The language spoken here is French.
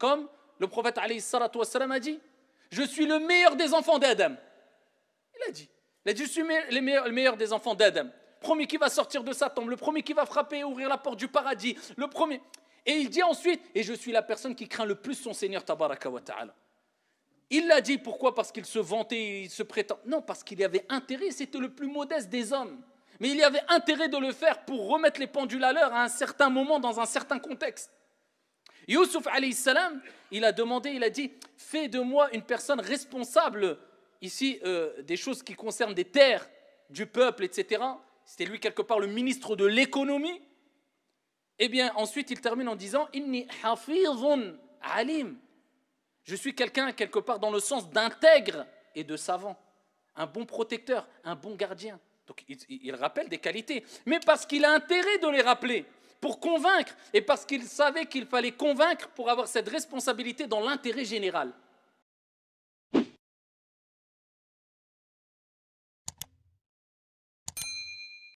Comme le prophète a dit Je suis le meilleur des enfants d'Adam. Il a dit Je suis le meilleur, des enfants d'Adam. Premier qui va sortir de sa tombe, le premier qui va frapper et ouvrir la porte du paradis, le premier. Et il dit ensuite Et je suis la personne qui craint le plus son Seigneur Tabaraka wa Il l'a dit pourquoi Parce qu'il se vantait, il se prétend. Non, parce qu'il y avait intérêt, c'était le plus modeste des hommes. Mais il y avait intérêt de le faire pour remettre les pendules à l'heure à un certain moment, dans un certain contexte. Yusuf, salam, il a demandé, il a dit, fais de moi une personne responsable, ici, euh, des choses qui concernent des terres, du peuple, etc. C'était lui, quelque part, le ministre de l'économie. Eh bien, ensuite, il termine en disant, alim. Je suis quelqu'un, quelque part, dans le sens d'intègre et de savant. Un bon protecteur, un bon gardien. Donc, il rappelle des qualités. Mais parce qu'il a intérêt de les rappeler pour convaincre, et parce qu'il savait qu'il fallait convaincre pour avoir cette responsabilité dans l'intérêt général.